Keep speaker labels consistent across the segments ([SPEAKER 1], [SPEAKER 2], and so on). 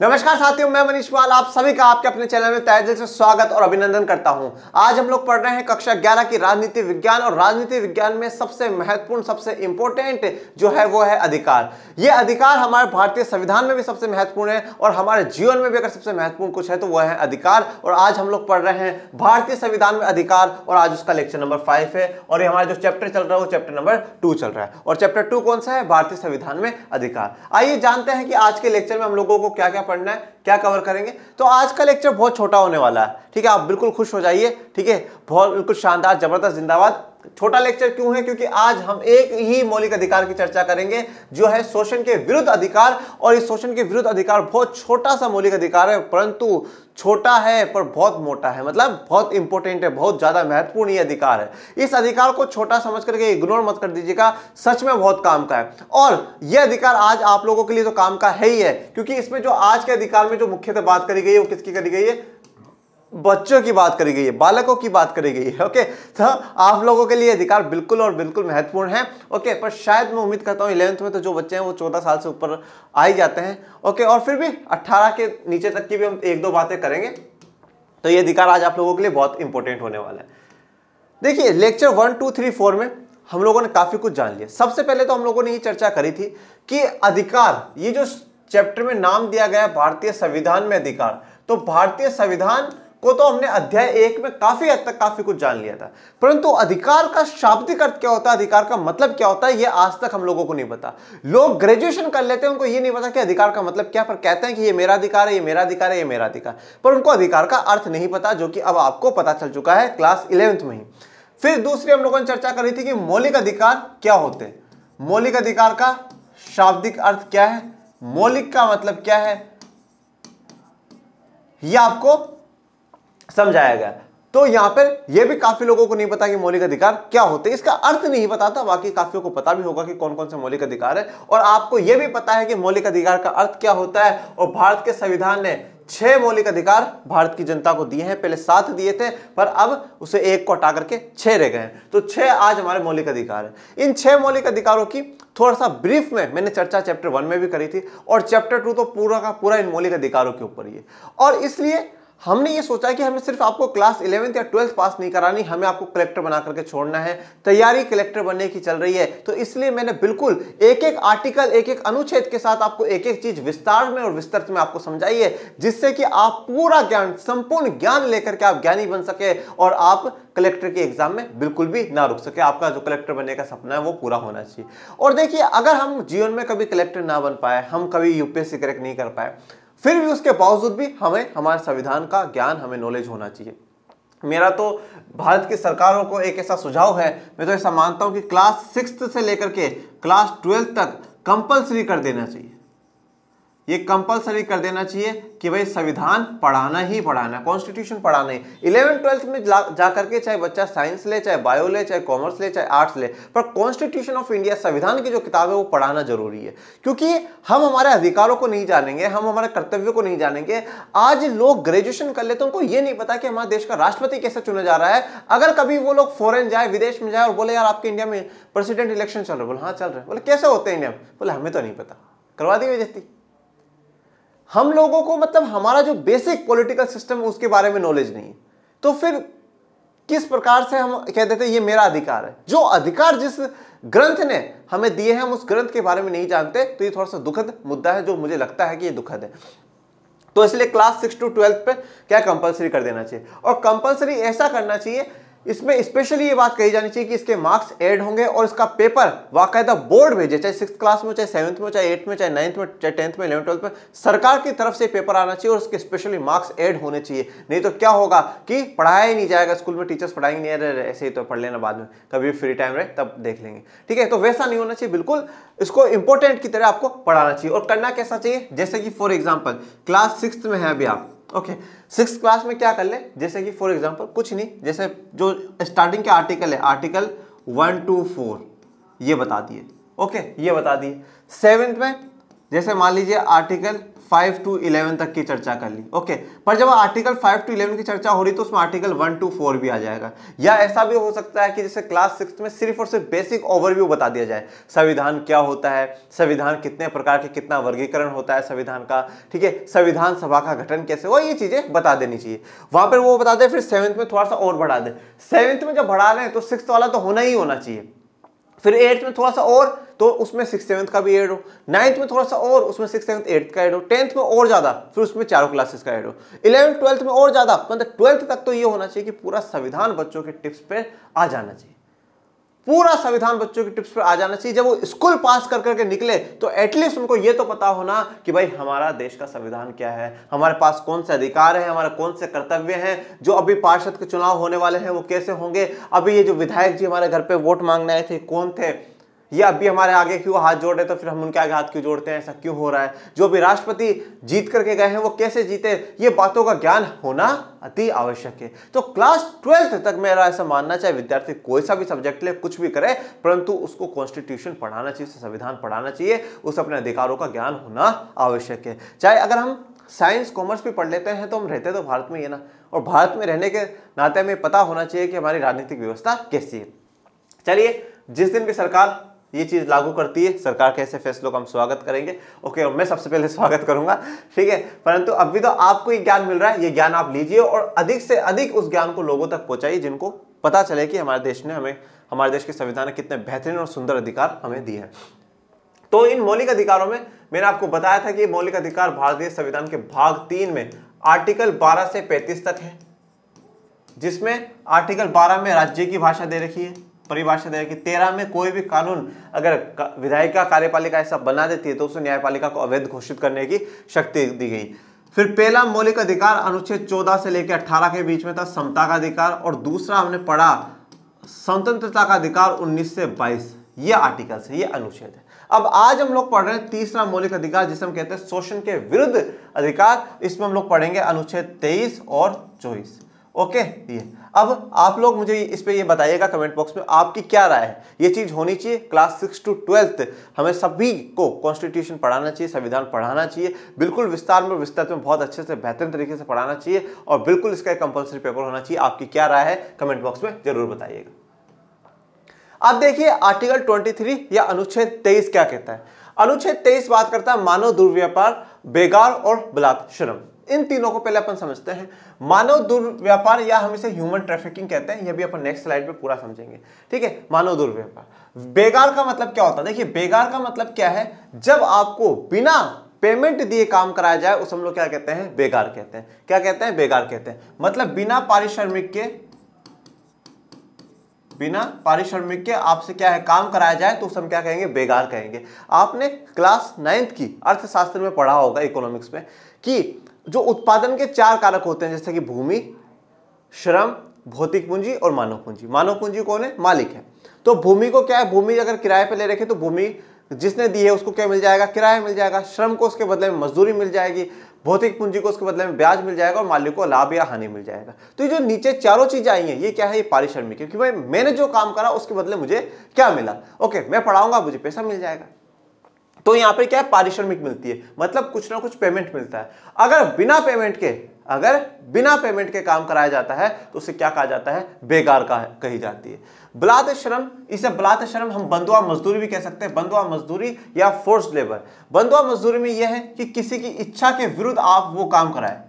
[SPEAKER 1] नमस्कार साथियों मैं मनीष पाल आप सभी का आपके अपने चैनल में तय से स्वागत और अभिनंदन करता हूं आज हम लोग पढ़ रहे हैं कक्षा 11 की राजनीति विज्ञान और राजनीति विज्ञान में सबसे महत्वपूर्ण सबसे इंपॉर्टेंट जो है वो है अधिकार ये अधिकार हमारे भारतीय संविधान में भी सबसे महत्वपूर्ण है और हमारे जीवन में भी अगर सबसे महत्वपूर्ण कुछ है तो वह है अधिकार और आज हम लोग पढ़ रहे हैं भारतीय संविधान में अधिकार और आज उसका लेक्चर नंबर फाइव है और ये हमारा जो चैप्टर चल रहा है वो चैप्टर नंबर टू चल रहा है और चैप्टर टू कौन सा है भारतीय संविधान में अधिकार आइए जानते हैं कि आज के लेक्चर में हम लोगों को क्या क्या पढ़ना है क्या कवर करेंगे तो आज का लेक्चर बहुत छोटा होने वाला है ठीक है आप बिल्कुल खुश हो जाइए ठीक है बहुत बिल्कुल शानदार जबरदस्त जिंदाबाद छोटा लेक्चर क्यों है क्योंकि आज हम एक ही मौलिक अधिकार की चर्चा करेंगे जो है शोषण के विरुद्ध अधिकार और इस शोषण के विरुद्ध अधिकार बहुत छोटा सा मौलिक अधिकार है परंतु छोटा है पर बहुत मोटा है मतलब बहुत इंपॉर्टेंट है बहुत ज़्यादा महत्वपूर्ण ये अधिकार है इस अधिकार को छोटा समझ करके इग्नोर मत कर दीजिएगा सच में बहुत काम का है और यह अधिकार आज आप लोगों के लिए तो काम का है ही है क्योंकि इसमें जो आज के अधिकार में जो मुख्यतः बात करी गई है वो किसकी करी गई है बच्चों की बात करी गई है बालकों की बात करी गई है ओके तो आप लोगों के लिए अधिकार बिल्कुल और बिल्कुल महत्वपूर्ण है ओके पर शायद मैं उम्मीद करता हूँ इलेवंथ में तो जो बच्चे हैं वो चौदह साल से ऊपर आ ही जाते हैं ओके और फिर भी अट्ठारह के नीचे तक की भी हम एक दो बातें करेंगे तो ये अधिकार आज आप लोगों के लिए बहुत इंपॉर्टेंट होने वाला है देखिए lecture one two three four में हम लोगों ने काफ़ी कुछ जान लिया सबसे पहले तो हम लोगों ने ये चर्चा करी थी कि अधिकार ये जो चैप्टर में नाम दिया गया भारतीय संविधान में अधिकार तो भारतीय संविधान को तो हमने अध्याय एक में काफी हद तक काफी कुछ जान लिया था परंतु अधिकार का शाब्दिक अर्थ क्या होता है अधिकार का मतलब क्या होता है ये आज तक हम लोगों को नहीं पता लोग ग्रेजुएशन कर लेते हैं उनको ये नहीं पता कि अधिकार का मतलब क्या पर कहते हैं कि ये मेरा अधिकार है ये मेरा अधिकार है ये मेरा अधिकार पर उनको अधिकार का अर्थ नहीं पता जो कि अब आपको पता चल चुका है क्लास इलेवेंथ में ही फिर दूसरी हम लोगों ने चर्चा करी थी कि मौलिक अधिकार क्या होते हैं मौलिक अधिकार का शाब्दिक अर्थ क्या है मौलिक का मतलब क्या है यह आपको समझाया गया तो यहां पर यह भी काफी लोगों को नहीं पता कि मौलिक अधिकार क्या होते हैं इसका अर्थ नहीं पता था बाकी काफी को पता भी होगा कि कौन कौन से मौलिक अधिकार है और आपको यह भी पता है कि मौलिक अधिकार का अर्थ क्या होता है और भारत के संविधान ने छह मौलिक अधिकार भारत की जनता को दिए हैं पहले सात दिए थे पर अब उसे एक को हटा करके छह रह गए हैं तो छह आज हमारे मौलिक अधिकार हैं इन छह मौलिक अधिकारों की थोड़ा सा ब्रीफ में मैंने चर्चा चैप्टर वन में भी करी थी और चैप्टर टू तो पूरा का पूरा इन मौलिक अधिकारों के ऊपर ही है और इसलिए हमने ये सोचा कि हमें सिर्फ आपको क्लास इलेवेंथ या ट्वेल्थ पास नहीं करानी हमें आपको कलेक्टर बना करके छोड़ना है तैयारी कलेक्टर बनने की चल रही है तो इसलिए मैंने बिल्कुल एक एक आर्टिकल एक एक अनुच्छेद के साथ आपको एक एक चीज विस्तार में और विस्तृत में आपको समझाई है जिससे कि आप पूरा ज्ञान संपूर्ण ज्ञान लेकर के आप ज्ञानी बन सके और आप कलेक्टर के एग्जाम में बिल्कुल भी ना रुक सके आपका जो कलेक्टर बनने का सपना है वो पूरा होना चाहिए और देखिए अगर हम जीवन में कभी कलेक्टर ना बन पाए हम कभी यूपीएससी करेक्ट नहीं कर पाए फिर भी उसके बावजूद भी हमें हमारे संविधान का ज्ञान हमें नॉलेज होना चाहिए मेरा तो भारत की सरकारों को एक ऐसा सुझाव है मैं तो ऐसा मानता हूँ कि क्लास सिक्स से लेकर के क्लास ट्वेल्थ तक कंपलसरी कर देना चाहिए ये कंपलसरी कर देना चाहिए कि भाई संविधान पढ़ाना ही पढ़ाना कॉन्स्टिट्यूशन पढ़ाना ही इलेवन ट्वेल्थ में जा करके चाहे बच्चा साइंस ले चाहे बायो ले चाहे कॉमर्स ले चाहे आर्ट्स ले पर कॉन्स्टिट्यूशन ऑफ इंडिया संविधान की जो किताब है वो पढ़ाना जरूरी है क्योंकि हम हमारे अधिकारों को नहीं जानेंगे हम हमारे कर्तव्यों को नहीं जानेंगे आज लोग ग्रेजुएशन कर ले तो उनको ये नहीं पता कि हमारे देश का राष्ट्रपति कैसे चुना जा रहा है अगर कभी वो लोग फॉरन जाए विदेश में जाए और बोले यार आपके इंडिया में प्रेसिडेंट इलेक्शन चल रहे बोले हाँ चल रहे बोले कैसे होते हैं इंडिया में बोले हमें तो नहीं पता करवा दी बेजती हम लोगों को मतलब हमारा जो बेसिक पॉलिटिकल सिस्टम है उसके बारे में नॉलेज नहीं तो फिर किस प्रकार से हम कह देते हैं ये मेरा अधिकार है जो अधिकार जिस ग्रंथ ने हमें दिए हैं हम उस ग्रंथ के बारे में नहीं जानते तो ये थोड़ा सा दुखद मुद्दा है जो मुझे लगता है कि ये दुखद है तो इसलिए क्लास सिक्स टू ट्वेल्थ पे क्या कंपलसरी कर देना चाहिए और कंपलसरी ऐसा करना चाहिए इसमें स्पेशली ये बात कही जानी चाहिए कि इसके मार्क्स ऐड होंगे और इसका पेपर वाकायदा बोर्ड भेजे चाहे सिक्स क्लास में चाहे सेवन्थ में चाहे एट्थ में चाहे नाइन्थ में चाहे टेंथ में इलेवन ट्वेल्थ में सरकार की तरफ से पेपर आना चाहिए और उसके स्पेशली मार्क्स ऐड होने चाहिए नहीं तो क्या होगा कि पढ़ाया ही नहीं जाएगा स्कूल में टीचर्स पढ़ाएंगे नहीं अरे ऐसे ही तो पढ़ लेना बाद में कभी फ्री टाइम रहे तब देख लेंगे ठीक है तो वैसा नहीं होना चाहिए बिल्कुल इसको इंपॉर्टेंट की तरह आपको पढ़ाना चाहिए और करना कैसा चाहिए जैसे कि फॉर एग्जाम्पल क्लास सिक्स में है अभी आप ओके सिक्स क्लास में क्या कर ले जैसे कि फॉर एग्जांपल कुछ नहीं जैसे जो स्टार्टिंग के आर्टिकल है आर्टिकल वन टू फोर ये बता दिए ओके ये बता दिए सेवेंथ में जैसे मान लीजिए आर्टिकल फाइव टू इलेवन तक की चर्चा कर ली ओके पर जब आर्टिकल फाइव टू इलेवन की चर्चा हो रही तो उसमें आर्टिकल वन टू फोर भी आ जाएगा या ऐसा भी हो सकता है कि जैसे क्लास सिक्स में सिर्फ और सिर्फ बेसिक ओवरव्यू बता दिया जाए संविधान क्या होता है संविधान कितने प्रकार के कितना वर्गीकरण होता है संविधान का ठीक है संविधान सभा का गठन कैसे वो ये चीज़ें बता देनी चाहिए वहां पर वो बता दें फिर सेवंथ में थोड़ा सा और बढ़ा दें सेवंथ में जब बढ़ा रहे हैं तो सिक्स वाला तो होना ही होना चाहिए फिर एट्थ में थोड़ा सा और तो उसमें सिक्स सेवन्थ का भी एड हो नाइन्थ में थोड़ा सा और उसमें सिक्स सेवन्थ एट्थ का एड हो टेंथ में और ज़्यादा फिर उसमें चारों क्लासेस का एड हो इलेवंथ ट्वेल्थ में और ज़्यादा मतलब ट्वेल्थ तक तो ये होना चाहिए कि पूरा संविधान बच्चों के टिप्स पर आ जाना चाहिए पूरा संविधान बच्चों की टिप्स पर आ जाना चाहिए जब वो स्कूल पास कर करके निकले तो एटलीस्ट उनको ये तो पता होना कि भाई हमारा देश का संविधान क्या है हमारे पास कौन से अधिकार है हमारे कौन से कर्तव्य हैं जो अभी पार्षद के चुनाव होने वाले हैं वो कैसे होंगे अभी ये जो विधायक जी हमारे घर पे वोट मांगने आए थे कौन थे या अभी हमारे आगे क्यों हाथ जोड़ रहे तो फिर हम उनके आगे हाथ क्यों जोड़ते हैं ऐसा क्यों हो रहा है जो भी राष्ट्रपति जीत करके गए हैं वो कैसे जीते ये बातों का ज्ञान होना अति आवश्यक है तो क्लास ट्वेल्थ तक मेरा ऐसा मानना चाहे विद्यार्थी कोई सा भी सब्जेक्ट ले कुछ भी करे परंतु उसको कॉन्स्टिट्यूशन पढ़ाना चाहिए संविधान पढ़ाना चाहिए उस अपने अधिकारों का ज्ञान होना आवश्यक है चाहे अगर हम साइंस कॉमर्स भी पढ़ लेते हैं तो हम रहते तो भारत में ही है ना और भारत में रहने के नाते हमें पता होना चाहिए कि हमारी राजनीतिक व्यवस्था कैसी है चलिए जिस दिन भी सरकार ये चीज़ लागू करती है सरकार के ऐसे फैसलों का हम स्वागत करेंगे ओके और मैं सबसे पहले स्वागत करूंगा ठीक है परंतु अभी तो आपको ये ज्ञान मिल रहा है ये ज्ञान आप लीजिए और अधिक से अधिक उस ज्ञान को लोगों तक पहुँचाइए जिनको पता चले कि हमारे देश ने हमें हमारे देश के संविधान ने कितने बेहतरीन और सुंदर अधिकार हमें दिए हैं तो इन मौलिक अधिकारों में मैंने आपको बताया था कि मौलिक अधिकार भारतीय संविधान के भाग तीन में आर्टिकल 12 से 35 तक है जिसमें आर्टिकल 12 में राज्य की भाषा दे रखी है परिभाषा दिया कि तेरह में कोई भी कानून अगर विधायिका कार्यपालिका ऐसा बना देती है तो उसे न्यायपालिका को अवैध घोषित करने की शक्ति दी गई फिर पहला मौलिक अधिकार अनुच्छेद चौदह से लेकर 18 के बीच में था समता का अधिकार और दूसरा हमने पढ़ा स्वतंत्रता का अधिकार उन्नीस से बाईस ये आर्टिकल से ये अनुच्छेद है अब आज हम लोग पढ़ रहे हैं तीसरा मौलिक अधिकार जिसे हम कहते हैं शोषण के विरुद्ध अधिकार इसमें हम लोग पढ़ेंगे अनुच्छेद 23 और 24 ओके ये अब आप लोग मुझे इस पर ये बताइएगा कमेंट बॉक्स में आपकी क्या राय है ये चीज़ होनी चाहिए क्लास सिक्स टू ट्वेल्थ हमें सभी को कॉन्स्टिट्यूशन पढ़ाना चाहिए संविधान पढ़ाना चाहिए बिल्कुल विस्तार में विस्तृत में बहुत अच्छे से बेहतरीन तरीके से पढ़ाना चाहिए और बिल्कुल इसका एक कंपल्सरी पेपर होना चाहिए आपकी क्या राय है कमेंट बॉक्स में जरूर बताइएगा अब देखिए आर्टिकल 23 या अनुच्छेद 23 क्या कहता है अनुच्छेद 23 बात करता है मानव दुर्व्यापार बेगार और बलात्शरम इन तीनों को पहले अपन समझते हैं मानव दुर्व्यापार या हम इसे ह्यूमन ट्रैफिकिंग कहते हैं यह भी अपन नेक्स्ट स्लाइड पे पूरा समझेंगे ठीक है मानव दुर्व्यापार बेगार का मतलब क्या होता है देखिए बेगार का मतलब क्या है जब आपको बिना पेमेंट दिए काम कराया जाए उस हम लोग क्या कहते हैं बेगार कहते हैं क्या कहते हैं बेगार कहते हैं मतलब बिना पारिश्रमिक के बिना पारिश्रमिक के आपसे क्या है काम कराया जाए तो उसे हम क्या कहेंगे बेगार कहेंगे आपने क्लास नाइन्थ की अर्थशास्त्र में पढ़ा होगा इकोनॉमिक्स में कि जो उत्पादन के चार कारक होते हैं जैसे कि भूमि श्रम भौतिक पूंजी और मानव पूंजी मानव पूंजी कौन है मालिक है तो भूमि को क्या है भूमि अगर किराए पर ले रखे तो भूमि जिसने दी है उसको क्या मिल जाएगा किराया मिल जाएगा श्रम को उसके बदले में मजदूरी मिल जाएगी भौतिक पूंजी को उसके बदले में ब्याज मिल जाएगा और मालिक को लाभ या हानि मिल जाएगा तो ये जो नीचे चारों चीजें आई हैं ये क्या है ये पारिश्रमिक है क्योंकि भाई मैंने जो काम करा उसके बदले मुझे क्या मिला ओके मैं पढ़ाऊंगा मुझे पैसा मिल जाएगा तो यहां पर क्या है पारिश्रमिक मिलती है मतलब कुछ ना कुछ पेमेंट मिलता है अगर बिना पेमेंट के अगर बिना पेमेंट के काम कराया जाता है तो उसे क्या कहा जाता है बेकार का कही जाती है बलात श्रम इसे बलात श्रम हम बंदुआ मजदूरी भी कह सकते हैं बंदुआ मजदूरी या फोर्स लेबर बंदुआ मजदूरी में यह है कि किसी की इच्छा के विरुद्ध आप वो काम कराए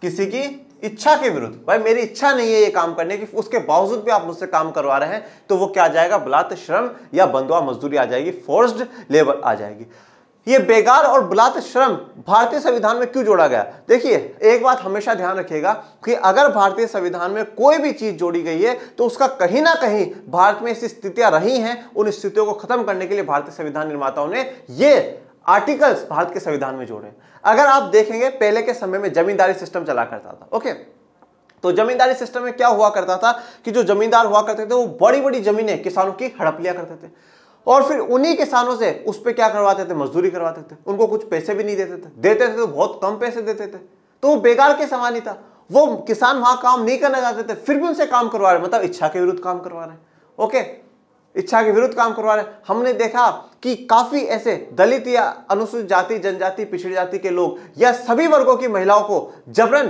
[SPEAKER 1] किसी की इच्छा के विरुद्ध भाई मेरी इच्छा नहीं है ये काम करने की उसके बावजूद भी आप मुझसे काम करवा रहे हैं तो वो क्या आ जाएगा बलात् श्रम या बंधुआ मजदूरी आ जाएगी फोर्स्ड लेबर आ जाएगी ये बेगार और बलात् श्रम भारतीय संविधान में क्यों जोड़ा गया देखिए एक बात हमेशा ध्यान रखिएगा कि अगर भारतीय संविधान में कोई भी चीज जोड़ी गई है तो उसका कहीं ना कहीं भारत में ऐसी स्थितियां रही हैं उन स्थितियों को खत्म करने के लिए भारतीय संविधान निर्माताओं ने ये आर्टिकल्स भारत के संविधान में जोड़े अगर आप देखेंगे पहले के समय में जमींदारी सिस्टम चला करता था ओके तो जमींदारी सिस्टम में क्या हुआ करता था कि जो जमींदार हुआ करते थे वो बड़ी बड़ी जमीनें किसानों की हड़प लिया करते थे और फिर उन्हीं किसानों से उस पर क्या करवाते थे मजदूरी करवाते थे उनको कुछ पैसे भी नहीं देते थे देते थे तो बहुत कम पैसे देते थे तो वो बेकार के समान ही था वो किसान वहां काम नहीं करना चाहते थे फिर भी उनसे काम करवा रहे मतलब इच्छा के विरुद्ध काम करवा रहे ओके इच्छा के विरुद्ध काम करवा रहे हैं हमने देखा कि काफी ऐसे दलित या अनुसूचित जाति जनजाति पिछड़ी जाति के लोग या सभी वर्गों की महिलाओं को जबरन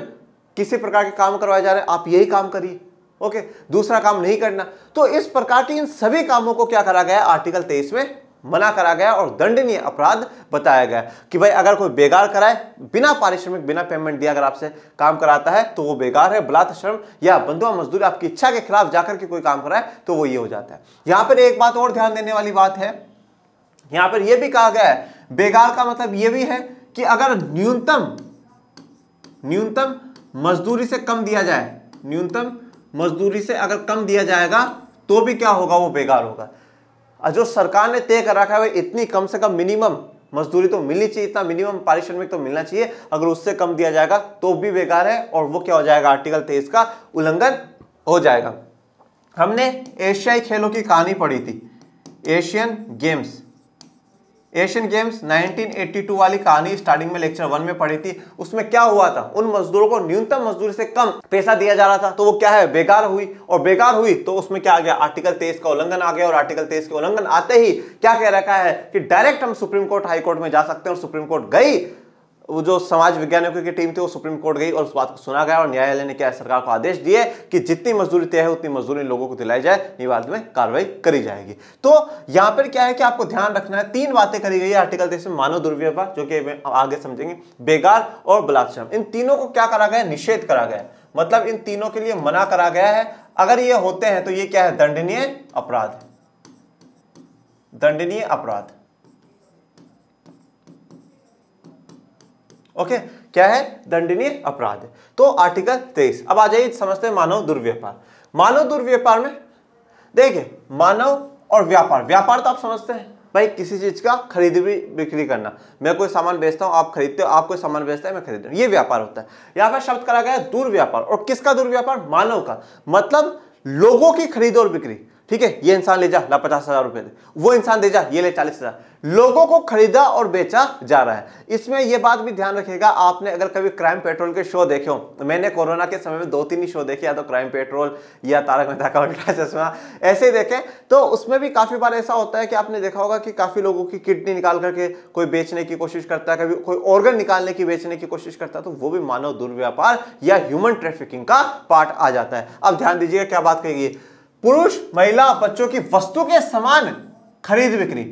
[SPEAKER 1] किसी प्रकार के काम करवाए जा रहे हैं आप यही काम करिए ओके दूसरा काम नहीं करना तो इस प्रकार के इन सभी कामों को क्या करा गया आर्टिकल तेईस में मना करा गया और दंडनीय अपराध बताया गया कि भाई अगर कोई बेगार कराए बिना पारिश्रमिक बिना पेमेंट दिया अगर आपसे काम कराता है तो वो बेगार है बलात् श्रम या बंधुआ मजदूर आपकी इच्छा के खिलाफ जाकर के कोई काम कराए तो वो ये हो जाता है यहां पर एक बात और ध्यान देने वाली बात है यहां पर यह भी कहा गया है बेगार का मतलब यह भी है कि अगर न्यूनतम न्यूनतम मजदूरी से कम दिया जाए न्यूनतम मजदूरी से अगर कम दिया जाएगा तो भी क्या होगा वो बेगार होगा और जो सरकार ने तय कर रखा है इतनी कम से कम मिनिमम मजदूरी तो मिलनी चाहिए इतना मिनिमम पारिश्रमिक तो मिलना चाहिए अगर उससे कम दिया जाएगा तो भी बेकार है और वो क्या हो जाएगा आर्टिकल तेईस का उल्लंघन हो जाएगा हमने एशियाई खेलों की कहानी पढ़ी थी एशियन गेम्स एशियन गेम्स 1982 वाली कहानी स्टार्टिंग में लेक्चर वन में पढ़ी थी उसमें क्या हुआ था उन मजदूरों को न्यूनतम मजदूरी से कम पैसा दिया जा रहा था तो वो क्या है बेकार हुई और बेकार हुई तो उसमें क्या आ गया आर्टिकल तेईस का उल्लंघन आ गया और आर्टिकल तेईस के उल्लंघन आते ही क्या कह रखा है कि डायरेक्ट हम सुप्रीम कोर्ट हाईकोर्ट में जा सकते हैं और सुप्रीम कोर्ट गई वो जो समाज विज्ञानिकों की टीम थी वो सुप्रीम कोर्ट गई और उस बात को सुना गया और न्यायालय ने क्या सरकार को आदेश दिए कि जितनी मजदूरी तय है उतनी मजदूरी लोगों को दिलाई जाए निवाद में कार्रवाई करी जाएगी तो यहां पर क्या है कि आपको ध्यान रखना है तीन बातें करी गई आर्टिकल तेईस में मानव दुर्व्यवहार जो कि आगे समझेंगे बेगार और बलात्म इन तीनों को क्या करा गया निषेध करा गया मतलब इन तीनों के लिए मना करा गया है अगर ये होते हैं तो ये क्या है दंडनीय अपराध दंडनीय अपराध ओके क्या है दंडनीय अपराध तो आर्टिकल तेईस अब आ जाइए समझते हैं मानव दुर्व्यापार मानव दुर्व्यापार में देखिए मानव और व्यापार व्यापार तो आप समझते हैं भाई किसी चीज का खरीद भी बिक्री करना मैं कोई सामान बेचता हूं आप खरीदते हो आप कोई सामान बेचता है मैं खरीदता हूं ये व्यापार होता है यहां पर शब्द करा गया दुर्व्यापार और किसका दुर्व्यापार मानव का मतलब लोगों की खरीद और बिक्री ठीक है ये इंसान ले जा ला पचास हजार रुपए वो इंसान दे जा ये ले चालीस हजार लोगों को खरीदा और बेचा जा रहा है इसमें यह बात भी ध्यान रखिएगा आपने अगर कभी क्राइम पेट्रोल के शो देखे हो तो मैंने कोरोना के समय में दो तीन ही शो देखे या तो क्राइम पेट्रोल या तारक मेहता का उल्टा चश्मा ऐसे ही देखें तो उसमें भी काफी बार ऐसा होता है कि आपने देखा होगा कि काफी लोगों की किडनी निकाल करके कोई बेचने की कोशिश करता है कभी कोई ऑर्गन निकालने की बेचने की कोशिश करता है तो वो भी मानव दुर्व्यापार या ह्यूमन ट्रैफिकिंग का पार्ट आ जाता है अब ध्यान दीजिएगा क्या बात कहेगी पुरुष महिला बच्चों की वस्तु के समान खरीद बिक्री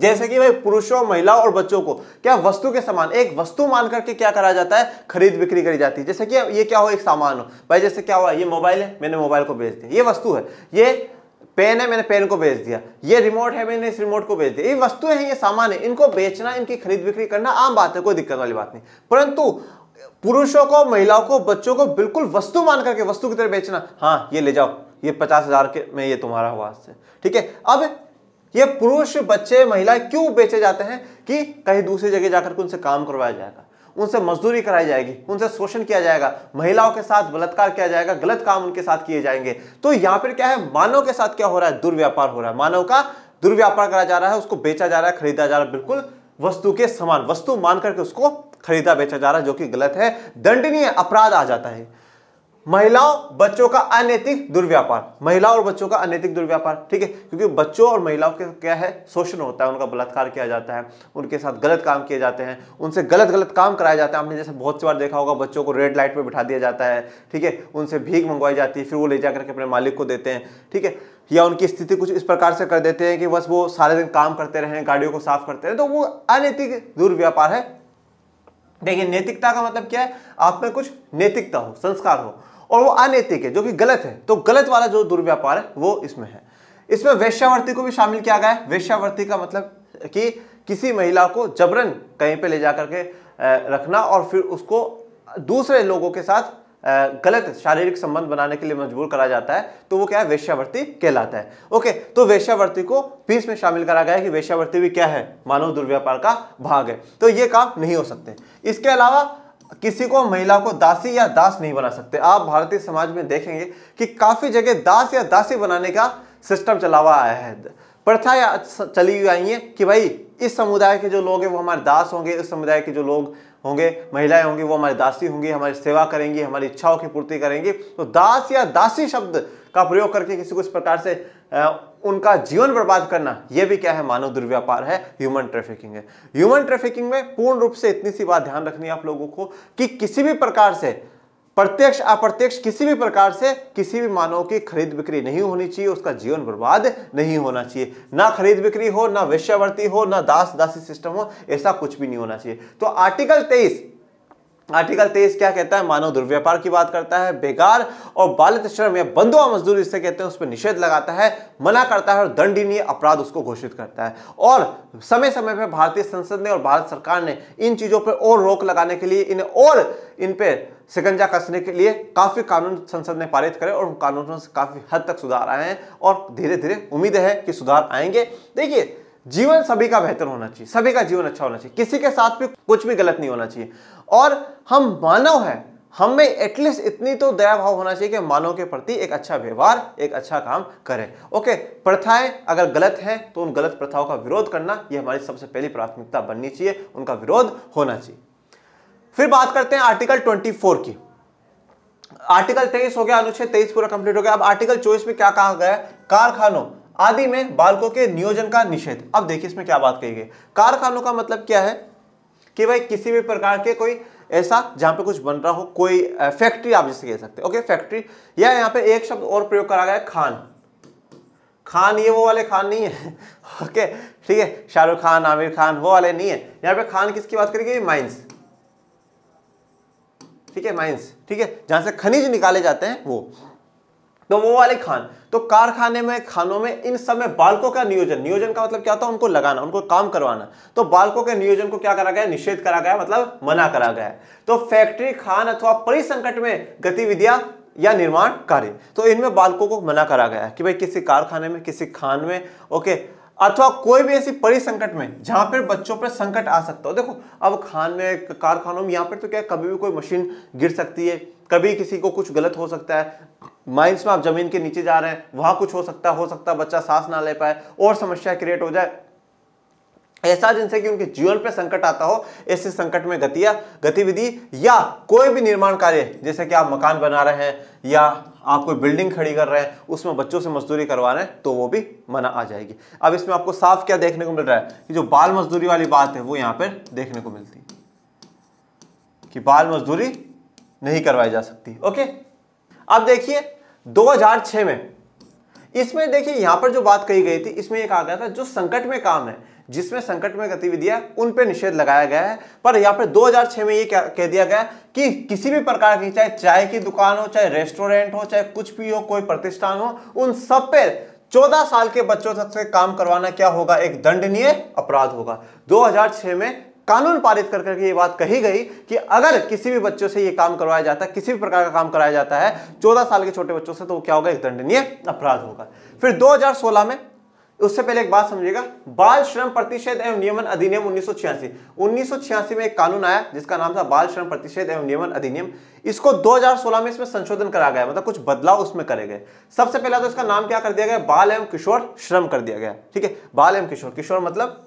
[SPEAKER 1] जैसे कि भाई पुरुषों महिलाओं और बच्चों को क्या वस्तु के समान एक वस्तु मान करके क्या करा जाता है खरीद बिक्री करी जाती है जैसे कि ये क्या हो एक सामान हो भाई जैसे क्या हुआ ये मोबाइल है मैंने मोबाइल को बेच दिया ये वस्तु है ये पेन है मैंने पेन को बेच दिया ये रिमोट है मैंने इस रिमोट को बेच दिया ये वस्तुएं हैं ये सामान है इनको बेचना इनकी खरीद बिक्री करना आम बात है कोई दिक्कत वाली बात नहीं परंतु पुरुषों को महिलाओं को बच्चों को बिल्कुल वस्तु मान करके वस्तु की तरह बेचना हाँ ये ले जाओ ये पचास हजार के में ये तुम्हारा हुआ से ठीक है अब ये पुरुष बच्चे महिलाएं क्यों बेचे जाते हैं कि कहीं दूसरी जगह जाकर उनसे काम करवाया जाएगा उनसे मजदूरी कराई जाएगी उनसे शोषण किया जाएगा महिलाओं के साथ बलात्कार किया जाएगा गलत काम उनके साथ किए जाएंगे तो यहां पर क्या है मानव के साथ क्या हो रहा है दुर्व्यापार हो रहा है मानव का दुर्व्यापार करा जा रहा है उसको बेचा जा रहा है खरीदा जा रहा है बिल्कुल वस्तु के समान वस्तु मान करके उसको खरीदा बेचा जा रहा है जो कि गलत है दंडनीय अपराध आ जाता है महिलाओं बच्चों का अनैतिक दुर्व्यापार महिलाओं और बच्चों का अनैतिक दुर्व्यापार ठीक है क्योंकि बच्चों और महिलाओं के क्या है शोषण होता है उनका बलात्कार किया जाता है उनके साथ गलत काम किए जाते हैं उनसे गलत गलत काम कराया जाता है आपने जैसे बहुत सी बार देखा होगा बच्चों को रेड लाइट पर बिठा दिया जाता है ठीक है उनसे भीख मंगवाई जाती है फिर वो ले जा करके अपने मालिक को देते हैं ठीक है या उनकी स्थिति कुछ इस प्रकार से कर देते हैं कि बस वो सारे दिन काम करते रहें गाड़ियों को साफ करते रहें तो वो अनैतिक दुर्व्यापार है देखिए नैतिकता का मतलब क्या है आप में कुछ नैतिकता हो संस्कार हो और वो अनैतिक है जो कि गलत है तो गलत वाला जो दुर्व्यापार है वो इसमें है इसमें वैश्यावर्ती को भी शामिल किया गया है वैश्यावर्ती का मतलब कि किसी महिला को जबरन कहीं पे ले जा करके रखना और फिर उसको दूसरे लोगों के साथ गलत शारीरिक संबंध बनाने के लिए मजबूर करा जाता है तो वो क्या है वेश्यावर्ती कहलाता है ओके तो वेश्यावर्ती को पीस में शामिल करा गया है कि वेश्यावर्ती भी क्या है मानव दुर्व्यापार का भाग है तो ये काम नहीं हो सकते इसके अलावा किसी को महिला को दासी या दास नहीं बना सकते आप भारतीय समाज में देखेंगे कि काफी जगह दास या दासी बनाने का सिस्टम चला हुआ आया है प्रथा चली हुई आई है कि भाई इस समुदाय के जो लोग हैं वो हमारे दास होंगे इस समुदाय के जो लोग होंगे महिलाएं होंगी वो हमारी दासी होंगी हमारी सेवा करेंगी हमारी इच्छाओं की पूर्ति करेंगी तो दास या दासी शब्द का प्रयोग करके किसी को इस प्रकार से उनका जीवन बर्बाद करना यह भी क्या है मानव दुर्व्यापार है ह्यूमन ट्रैफिकिंग है ह्यूमन ट्रैफिकिंग में पूर्ण रूप से इतनी सी बात ध्यान रखनी है आप लोगों को कि किसी भी प्रकार से प्रत्यक्ष अप्रत्यक्ष किसी भी प्रकार से किसी भी मानव की खरीद बिक्री नहीं होनी चाहिए उसका जीवन बर्बाद नहीं होना चाहिए ना खरीद बिक्री हो ना वैश्यावर्ती हो ना दास दासी सिस्टम हो ऐसा कुछ भी नहीं होना चाहिए तो आर्टिकल तेईस आर्टिकल तेईस क्या कहता है मानव दुर्व्यापार की बात करता है बेकार और बालित श्रम या बंधुआ मजदूर जिसे कहते हैं उस पर निषेध लगाता है मना करता है और दंडनीय अपराध उसको घोषित करता है और समय समय पर भारतीय संसद ने और भारत सरकार ने इन चीज़ों पर और रोक लगाने के लिए इन और इन पर सिकंजा कसने के लिए काफ़ी कानून संसद ने पारित करे और उन कानूनों से काफ़ी हद तक सुधार आए हैं और धीरे धीरे उम्मीद है कि सुधार आएंगे देखिए जीवन सभी का बेहतर होना चाहिए सभी का जीवन अच्छा होना चाहिए किसी के साथ भी कुछ भी गलत नहीं होना चाहिए और हम मानव हैं हमें एटलीस्ट इतनी तो दया भाव होना चाहिए कि मानव के प्रति एक अच्छा व्यवहार एक अच्छा काम करें ओके प्रथाएं अगर गलत हैं तो उन गलत प्रथाओं का विरोध करना ये हमारी सबसे पहली प्राथमिकता बननी चाहिए उनका विरोध होना चाहिए फिर बात करते हैं आर्टिकल 24 की आर्टिकल 23 हो गया अनुच्छेद 23 पूरा कंप्लीट हो गया अब आर्टिकल चौबीस में क्या कहा गया है कारखानों आदि में बालकों के नियोजन का निषेध अब देखिए इसमें क्या बात कही गई कारखानों का मतलब क्या है कि भाई किसी भी प्रकार के कोई ऐसा जहाँ पे कुछ बन रहा हो कोई फैक्ट्री आप जैसे कह सकते हैं ओके फैक्ट्री या यहाँ पे एक शब्द और प्रयोग करा गया खान खान ये वो वाले खान नहीं है ओके ठीक है शाहरुख खान आमिर खान वो वाले नहीं है यहाँ पे खान किसकी बात करेगी माइंस ठीक है माइंस ठीक है जहां से खनिज निकाले जाते हैं वो तो वो वाले खान तो कारखाने में खानों में इन सब में बालकों का नियोजन नियोजन का मतलब क्या होता है उनको लगाना उनको काम करवाना तो बालकों के नियोजन को क्या करा गया निषेध करा गया मतलब मना करा गया तो फैक्ट्री खान अथवा परिसंकट में गतिविधियां या निर्माण कार्य तो इनमें बालकों को मना करा गया कि भाई किसी कारखाने में किसी खान में ओके अथवा कोई भी ऐसी परिसंकट में जहां पर बच्चों पर संकट आ सकता हो देखो अब खान में कारखानों में यहाँ पर तो क्या कभी भी कोई मशीन गिर सकती है कभी किसी को कुछ गलत हो सकता है माइंस में आप जमीन के नीचे जा रहे हैं वहां कुछ हो सकता है हो सकता है बच्चा सांस ना ले पाए और समस्या क्रिएट हो जाए ऐसा जिनसे कि उनके जीवन पर संकट आता हो ऐसे संकट में गतिया गतिविधि या कोई भी निर्माण कार्य जैसे कि आप मकान बना रहे हैं या आप कोई बिल्डिंग खड़ी कर रहे हैं उसमें बच्चों से मजदूरी करवा रहे हैं तो वो भी मना आ जाएगी अब इसमें आपको साफ क्या देखने को मिल रहा है कि जो बाल मजदूरी वाली बात है वो यहाँ पर देखने को मिलती कि बाल मजदूरी नहीं करवाई जा सकती ओके अब देखिए दो में इसमें देखिए यहां पर जो बात कही गई थी इसमें एक आ गया था जो संकट में काम है जिसमें संकट में गतिविधियां उन पर निषेध लगाया गया है पर यहाँ पर 2006 में ये कह दिया गया कि किसी भी प्रकार की चाहे चाय की दुकान हो चाहे रेस्टोरेंट हो चाहे कुछ भी हो कोई प्रतिष्ठान हो उन सब पे 14 साल के बच्चों तक से काम करवाना क्या होगा एक दंडनीय अपराध होगा 2006 में कानून पारित कर करके ये बात कही गई कि अगर किसी भी बच्चों से ये काम करवाया जाता है किसी भी प्रकार का काम कराया जाता है चौदह साल के छोटे बच्चों से तो क्या होगा एक दंडनीय अपराध होगा फिर 2016 में उससे पहले एक बात समझिएगा बाल श्रम प्रतिषेध एवं नियमन अधिनियम उन्नीस सौ में एक कानून आया जिसका नाम था बाल श्रम प्रतिषेध एवं नियमन अधिनियम इसको 2016 में इसमें संशोधन करा गया मतलब कुछ बदलाव उसमें करे गए सबसे पहला तो इसका नाम क्या कर दिया गया बाल एवं किशोर श्रम कर दिया गया ठीक है बाल एवं किशोर किशोर मतलब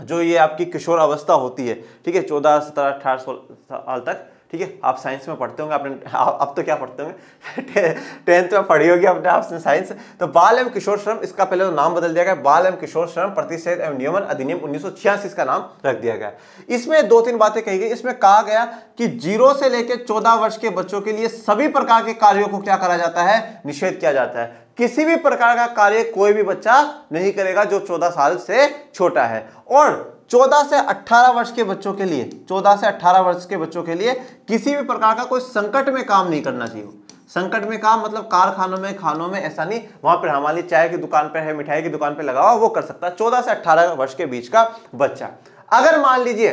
[SPEAKER 1] जो ये आपकी किशोर अवस्था होती है ठीक है चौदह सत्रह अठारह साल तक ठीक है आप साइंस में पढ़ते होंगे आपने आप, अब तो क्या पढ़ते होंगे टे, टेंथ में पढ़ी होगी आपने आपने साइंस तो बाल एवं किशोर श्रम इसका पहले तो नाम बदल दिया गया बाल एवं किशोर श्रम प्रतिषेध एवं नियमन अधिनियम उन्नीस इसका नाम रख दिया गया इसमें दो तीन बातें कही गई इसमें कहा गया कि जीरो से लेकर चौदह वर्ष के बच्चों के लिए सभी प्रकार के कार्यों को क्या करा जाता है निषेध किया जाता है किसी भी प्रकार का कार्य कोई भी बच्चा नहीं करेगा जो चौदह साल से छोटा है और 14 से 18 वर्ष के बच्चों के लिए 14 से 18 वर्ष के बच्चों के लिए किसी भी प्रकार का कोई संकट में काम नहीं करना चाहिए संकट में काम मतलब कारखानों में खानों में ऐसा नहीं वहां पर हमारी चाय की दुकान पर है मिठाई की दुकान पर लगा हुआ वो कर सकता है चौदह से अट्ठारह वर्ष के बीच का बच्चा अगर मान लीजिए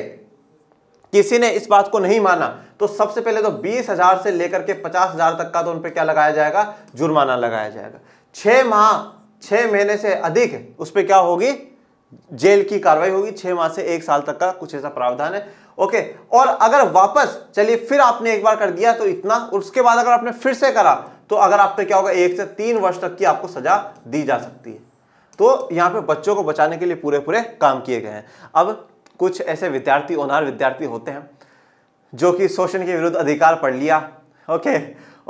[SPEAKER 1] किसी ने इस बात को नहीं माना तो सबसे पहले तो बीस हजार से लेकर के पचास हजार तक का तो उन पर क्या लगाया जाएगा जुर्माना लगाया जाएगा छह माह छह महीने से अधिक उस पर क्या होगी जेल की कार्रवाई होगी छह माह से एक साल तक का कुछ ऐसा प्रावधान है ओके और अगर वापस चलिए फिर आपने एक बार कर दिया तो इतना उसके बाद अगर आपने फिर से करा तो अगर आप पे क्या होगा एक से तीन वर्ष तक की आपको सजा दी जा सकती है तो यहां पे बच्चों को बचाने के लिए पूरे पूरे काम किए गए हैं अब कुछ ऐसे विद्यार्थी ओनार विद्यार्थी होते हैं जो कि शोषण के विरुद्ध अधिकार पढ़ लिया ओके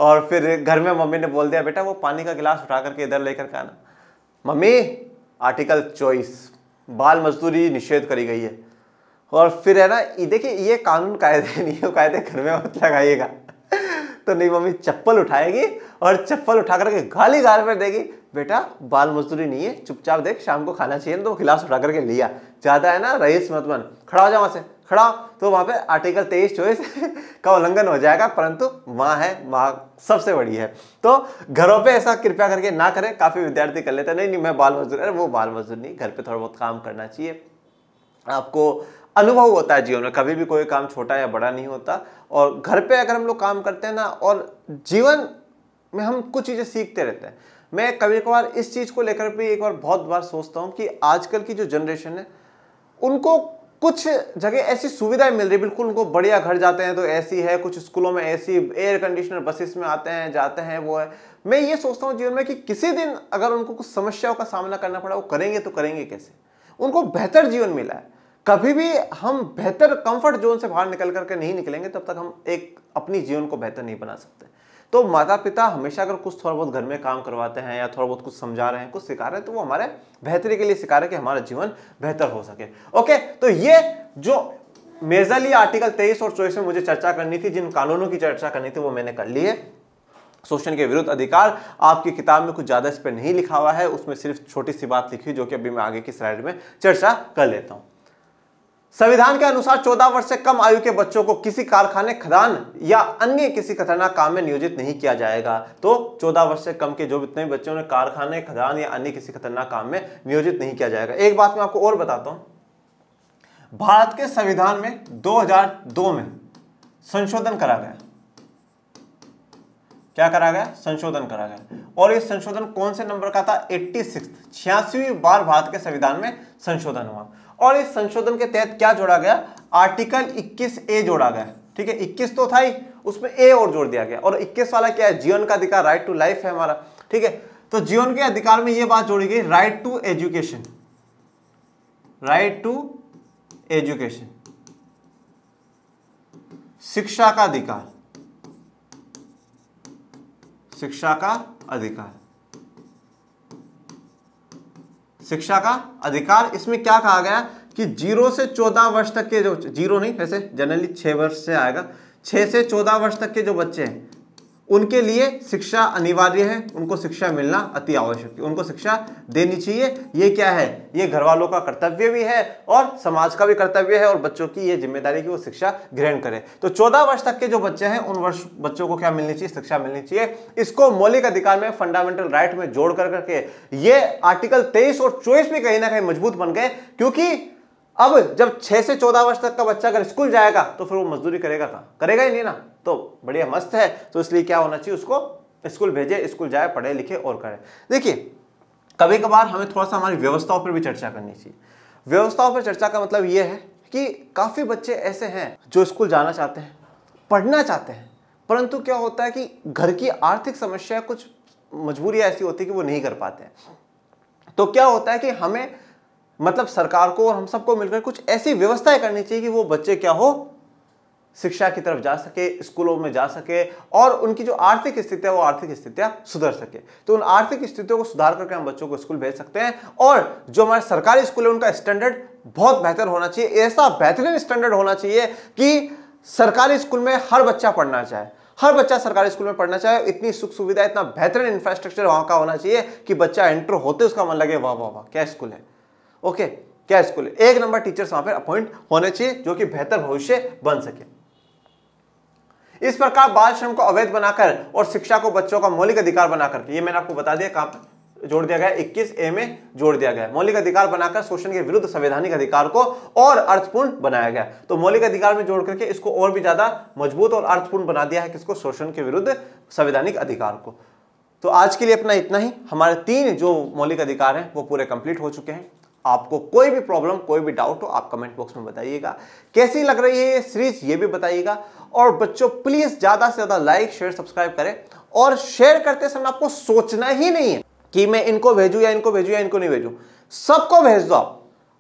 [SPEAKER 1] और फिर घर में मम्मी ने बोल दिया बेटा वो पानी का गिलास उठा करके इधर लेकर के आना मम्मी आर्टिकल चॉइस बाल मजदूरी निषेध करी गई है और फिर है ना देखिए ये कानून कायदे नहीं है कायदे घर में मत लगाइएगा तो नहीं मम्मी चप्पल उठाएगी और चप्पल उठा करके गाली गाल में देगी बेटा बाल मजदूरी नहीं है चुपचाप देख शाम को खाना चाहिए तो गिलास उठा करके लिया ज़्यादा है ना रईस मत खड़ा हो जाओ वहाँ से खड़ा तो वहाँ पे आर्टिकल तेईस चौबीस का उल्लंघन हो जाएगा परंतु माँ है माँ सबसे बड़ी है तो घरों पे ऐसा कृपया करके ना करें काफ़ी विद्यार्थी कर लेते हैं नहीं नहीं मैं बाल मजदूर है वो बाल मजदूर नहीं घर पे थोड़ा बहुत काम करना चाहिए आपको अनुभव होता है जीवन में कभी भी कोई काम छोटा या बड़ा नहीं होता और घर पे अगर हम लोग काम करते हैं ना और जीवन में हम कुछ चीज़ें सीखते रहते हैं मैं कभी कभार इस चीज़ को लेकर भी एक बार बहुत बार सोचता हूँ कि आजकल की जो जनरेशन है उनको कुछ जगह ऐसी सुविधाएं मिल रही बिल्कुल उनको बढ़िया घर जाते हैं तो ऐसी है कुछ स्कूलों में ऐसी एयर कंडीशनर बसेस में आते हैं जाते हैं वो है मैं ये सोचता हूँ जीवन में कि किसी दिन अगर उनको कुछ समस्याओं का सामना करना पड़ा वो करेंगे तो करेंगे कैसे उनको बेहतर जीवन मिला है कभी भी हम बेहतर कंफर्ट जोन से बाहर निकल करके नहीं निकलेंगे तब तक हम एक अपनी जीवन को बेहतर नहीं बना सकते तो माता पिता हमेशा अगर कुछ थोड़ा बहुत घर में काम करवाते हैं या थोड़ा बहुत कुछ समझा रहे हैं कुछ सिखा रहे हैं तो वो हमारे बेहतरी के लिए सिखा रहे हैं कि हमारा जीवन बेहतर हो सके ओके तो ये जो मेजरली आर्टिकल 23 और 24 में मुझे चर्चा करनी थी जिन कानूनों की चर्चा करनी थी वो मैंने कर ली है शोषण के विरुद्ध अधिकार आपकी किताब में कुछ ज़्यादा इस पर नहीं लिखा हुआ है उसमें सिर्फ छोटी सी बात लिखी जो कि अभी मैं आगे की स्लाइड में चर्चा कर लेता हूँ संविधान के अनुसार 14 वर्ष से कम आयु के बच्चों को किसी कारखाने खदान या अन्य किसी खतरनाक काम में नियोजित नहीं किया जाएगा तो 14 वर्ष से कम के जो इतने बच्चों ने कारखाने खदान या अन्य किसी खतरनाक काम में नियोजित नहीं किया जाएगा एक बात मैं आपको और बताता हूं भारत के संविधान में 2002 में संशोधन करा गया क्या करा गया संशोधन करा गया और ये संशोधन कौन से नंबर का था एट्टी सिक्स छियासीवीं बार भारत के संविधान में संशोधन हुआ और इस संशोधन के तहत क्या जोड़ा गया आर्टिकल 21 ए जोड़ा गया ठीक है 21 तो था ही उसमें ए और जोड़ दिया गया और 21 वाला क्या है जीवन का अधिकार राइट टू लाइफ है हमारा ठीक है तो जीवन के अधिकार में यह बात जोड़ी गई right to education right to education शिक्षा का अधिकार शिक्षा का अधिकार शिक्षा का अधिकार इसमें क्या कहा गया कि जीरो से चौदह वर्ष तक के जो जीरो नहीं वैसे जनरली छः वर्ष से आएगा छः से चौदह वर्ष तक के जो बच्चे हैं उनके लिए शिक्षा अनिवार्य है उनको शिक्षा मिलना अति आवश्यक है उनको शिक्षा देनी चाहिए ये क्या है ये घर वालों का कर्तव्य भी है और समाज का भी कर्तव्य है और बच्चों की ये जिम्मेदारी कि वो शिक्षा ग्रहण करें तो चौदह वर्ष तक के जो बच्चे हैं उन वर्ष बच्चों को क्या मिलनी चाहिए शिक्षा मिलनी चाहिए इसको मौलिक अधिकार में फंडामेंटल राइट में जोड़ कर करके ये आर्टिकल तेईस और चौबीस भी कहीं ना कहीं मजबूत बन गए क्योंकि अब जब छह से चौदह वर्ष तक का बच्चा अगर स्कूल जाएगा तो फिर वो मजदूरी करेगा कहाँ करेगा ही नहीं ना तो बढ़िया मस्त है तो इसलिए क्या होना चाहिए उसको स्कूल भेजे स्कूल जाए पढ़े लिखे और करे देखिए कभी कभार हमें थोड़ा सा हमारी व्यवस्थाओं पर भी चर्चा करनी चाहिए व्यवस्थाओं पर चर्चा का मतलब ये है कि काफ़ी बच्चे ऐसे हैं जो स्कूल जाना चाहते हैं पढ़ना चाहते हैं परंतु क्या होता है कि घर की आर्थिक समस्या कुछ मजबूरियाँ ऐसी होती है कि वो नहीं कर पाते हैं तो क्या होता है कि हमें मतलब सरकार को और हम सबको मिलकर कुछ ऐसी व्यवस्थाएं करनी चाहिए कि वो बच्चे क्या हो शिक्षा की तरफ जा सके स्कूलों में जा सके और उनकी जो आर्थिक स्थिति है वो आर्थिक स्थितियाँ सुधर सके तो उन आर्थिक स्थितियों को सुधार करके हम बच्चों को स्कूल भेज सकते हैं और जो हमारे सरकारी स्कूल है उनका स्टैंडर्ड बहुत बेहतर होना चाहिए ऐसा बेहतरीन स्टैंडर्ड होना चाहिए कि सरकारी स्कूल में हर बच्चा पढ़ना चाहे हर बच्चा सरकारी स्कूल में पढ़ना चाहे इतनी सुख सुविधा इतना बेहतरीन इंफ्रास्ट्रक्चर वहाँ का होना चाहिए कि बच्चा एंटर होते उसका मन लगे वाह वाह वाह क्या स्कूल है ओके क्या स्कूल एक नंबर टीचर्स वहां पर अपॉइंट होने चाहिए जो कि बेहतर भविष्य बन सके इस प्रकार बाल श्रम को अवैध बनाकर और शिक्षा को बच्चों का मौलिक अधिकार बनाकर ये मैंने आपको बता दिया कहां पर जोड़ दिया गया 21 ए में जोड़ दिया गया मौलिक अधिकार बनाकर शोषण के विरुद्ध संवैधानिक अधिकार को और अर्थपूर्ण बनाया गया तो मौलिक अधिकार में जोड़ करके इसको और भी ज्यादा मजबूत और अर्थपूर्ण बना दिया है किसको शोषण के विरुद्ध संवैधानिक अधिकार को तो आज के लिए अपना इतना ही हमारे तीन जो मौलिक अधिकार हैं वो पूरे कंप्लीट हो चुके हैं आपको कोई भी प्रॉब्लम कोई भी डाउट हो आप कमेंट बॉक्स में बताइएगा कैसी लग रही है ये सीरीज ये भी बताइएगा और बच्चों प्लीज ज्यादा से ज्यादा लाइक शेयर सब्सक्राइब करें और शेयर करते समय आपको सोचना ही नहीं है कि मैं इनको भेजू या इनको भेजू या इनको नहीं भेजू सबको भेज दो आप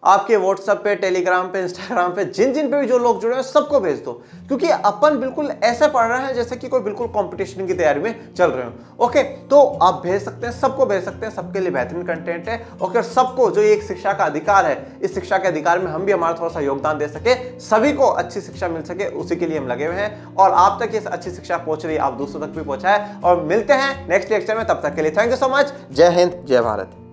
[SPEAKER 1] आपके व्हाट्सएप पे टेलीग्राम पे इंस्टाग्राम पे जिन जिन पे भी जो लोग जुड़े हैं सबको भेज दो क्योंकि अपन बिल्कुल ऐसे पढ़ रहे हैं जैसे कि कोई बिल्कुल कंपटीशन की तैयारी में चल रहे हो ओके तो आप भेज सकते हैं सबको भेज सकते हैं सबके लिए बेहतरीन कंटेंट है ओके और सबको जो एक शिक्षा का अधिकार है इस शिक्षा के अधिकार में हम भी हमारा थोड़ा सा योगदान दे सके सभी को अच्छी शिक्षा मिल सके उसी के लिए हम लगे हुए हैं और आप तक ये अच्छी शिक्षा पहुंच रही है आप दूसरों तक भी पहुंचाए और मिलते हैं नेक्स्ट लेक्चर में तब तक के लिए थैंक यू सो मच जय हिंद जय भारत